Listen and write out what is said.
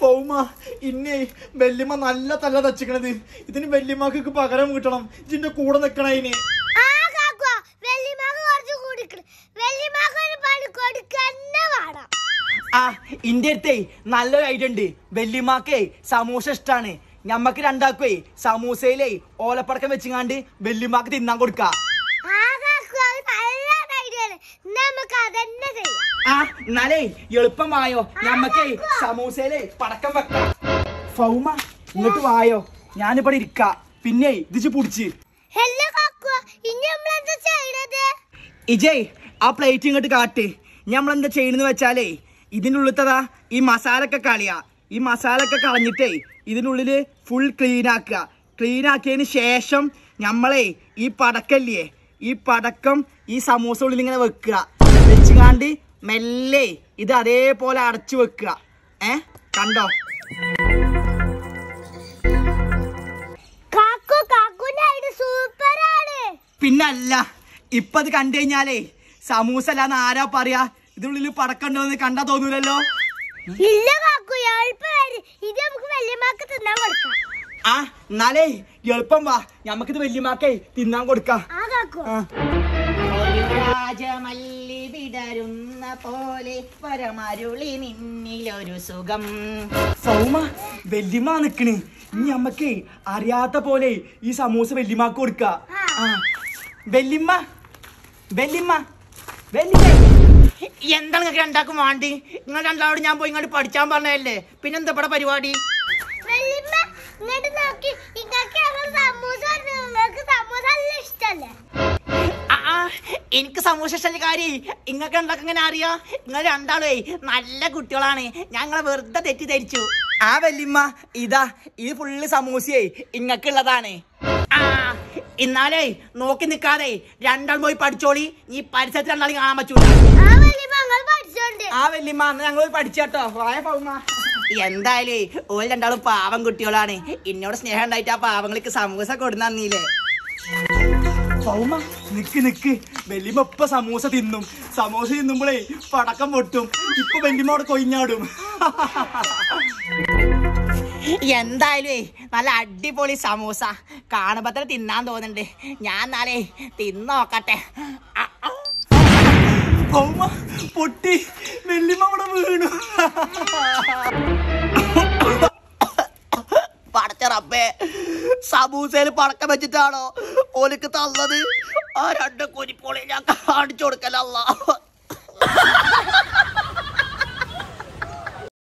പൗമ ഇന്നേ വല്യമ്മ നല്ല തല്ല തച്ചിക്കണത് ഇതിന് വല്യമ്മക്ക് പകരം കിട്ടണം ഇതിന്റെ കൂടെ നിക്കണ ഇനി ആ ഇന്റെ അടുത്തേ നല്ലൊരു ഐഡിയ ഉണ്ട് വല്യമാക്കേ സമൂസ ഇഷ്ടാണ് ഞമ്മക്ക് രണ്ടാക്കുവേ സമൂസയിലേ ഓലപ്പടക്കം വെച്ചിങ്ങാണ്ട് വല്യമാക്ക് തിന്നാൻ കൊടുക്കാം എന്നാലേ എളുപ്പമായോ ഞമ്മക്കേ സമൂസയിലെ പടക്കം വെക്കാം ഫൗമ ഇങ്ങോട്ട് വായോ ഞാനിവിടെ ഇരിക്ക പിന്നെ ഇതിച്ച് പുടിച്ച് ഇജയ് ആ പ്ലേറ്റ് ഇങ്ങോട്ട് കാട്ടെ നമ്മളെന്താ ചെയ്യണെന്ന് വെച്ചാലേ ഉള്ളിത്തതാ ഈ മസാലൊക്കെ കളിയാ ഈ മസാലൊക്കെ കളഞ്ഞിട്ടേ ഇതിനുള്ളിൽ ഫുൾ ക്ലീൻ ആക്കുക ക്ലീൻ ആക്കിയതിന് ശേഷം നമ്മളെ ഈ പടക്കല്ലേ ഈ പടക്കം ഈ സമൂസ ഉള്ളിൽ ഇങ്ങനെ വെക്കുക വെച്ചുകാണ്ട് മെല്ലെ ഇത് അതേപോലെ അടച്ചു വെക്കുക ഏ കണ്ടോ പിന്നല്ല ഇപ്പൊ ഇത് കണ്ടു കഴിഞ്ഞാലേ സമൂസ അല്ലാന്ന് ആരാ പറയാ ഇതിനുള്ളിൽ പടക്കണ്ടോന്ന് കണ്ടാ തോന്നൂലല്ലോ ഇല്ല ഇത് നമുക്ക് കൊടുക്കാം ആ എന്നാലേ എളുപ്പം വാ ഞമ്മക്കിത് വല്യമാക്കേ തിന്നാൻ കൊടുക്കാം ആ രാജമല്ലി വിടരുന്ന പോലെ പരമരുളി നിന്നിലൊരു സുഖം സൗമ വെല്ലിമാ നിക്കണ് ഇനി അമ്മക്ക് അറിയാത്ത പോലെ ഈ സമൂസ വെല്ലിമാക്ക് കൊടുക്ക വെല്ലിമ്മ വെല്ലിമ്മ വെല്ലിമ്മ എന്താണ് നിങ്ങൾക്ക് രണ്ടാക്കും വേണ്ടി നിങ്ങൾ രണ്ടാളോട് ഞാൻ പോയി ഇങ്ങോട്ട് പഠിച്ചാൻ പറഞ്ഞതല്ലേ പിന്നെന്താ ഇവിടെ പരിപാടി നോക്കി എനിക്ക് സമൂഹശാലിക്കാരി ഇങ്ങക്ക് എന്തൊക്കെ ഇങ്ങനെ അറിയാം നിങ്ങൾ രണ്ടാളേ നല്ല കുട്ടികളാണ് ഞങ്ങളെ വെറുതെ തെറ്റിദ്ധരിച്ചു ആ വല്യമ്മ ഇതാ ഇത് ഫുള്ള് സമൂസയേ ഇങ്ങക്കുള്ളതാണ് ആ എന്നാലേ നോക്കി നിൽക്കാതെ രണ്ടാൾ പോയി പഠിച്ചോളി ഈ പരിസരത്ത് രണ്ടാളി കാണാൻ പറ്റൂല ആ വല്യമ്മ അന്ന് ഞങ്ങൾ പോയി പഠിച്ചോ വായ പൗമ എന്തായാലും ഓര് രണ്ടാളും പാവം കുട്ടികളാണ് എന്നോട് സ്നേഹം ഉണ്ടായിട്ട് ആ പാവങ്ങൾക്ക് സമൂസ കൊടുന്നീലേ സൗമ നിക്ക് നിക്ക് വെല്ലിമ സമൂസ തിന്നും സമൂസ തിന്നുമ്പോളേ പടക്കം പൊട്ടും ഇപ്പൊ വെല്ലിമ അവിടെ കൊയിഞ്ഞാടും എന്തായാലും നല്ല അടിപൊളി സമൂസ കാണുമ്പോ തിന്നാൻ തോന്നുന്നുണ്ട് ഞാൻ നാളെ തിന്നോക്കട്ടെ പൊട്ടി വെല്ലിമ അവിടെ വീണു റബ്ബേ സമൂസയിൽ പടക്കം വെച്ചിട്ടാണോ ഓലിക്ക് തള്ളത് ആ രണ്ട് കുരിപ്പോളെ ഞാൻ കാണിച്ചു കൊടുക്കലല്ല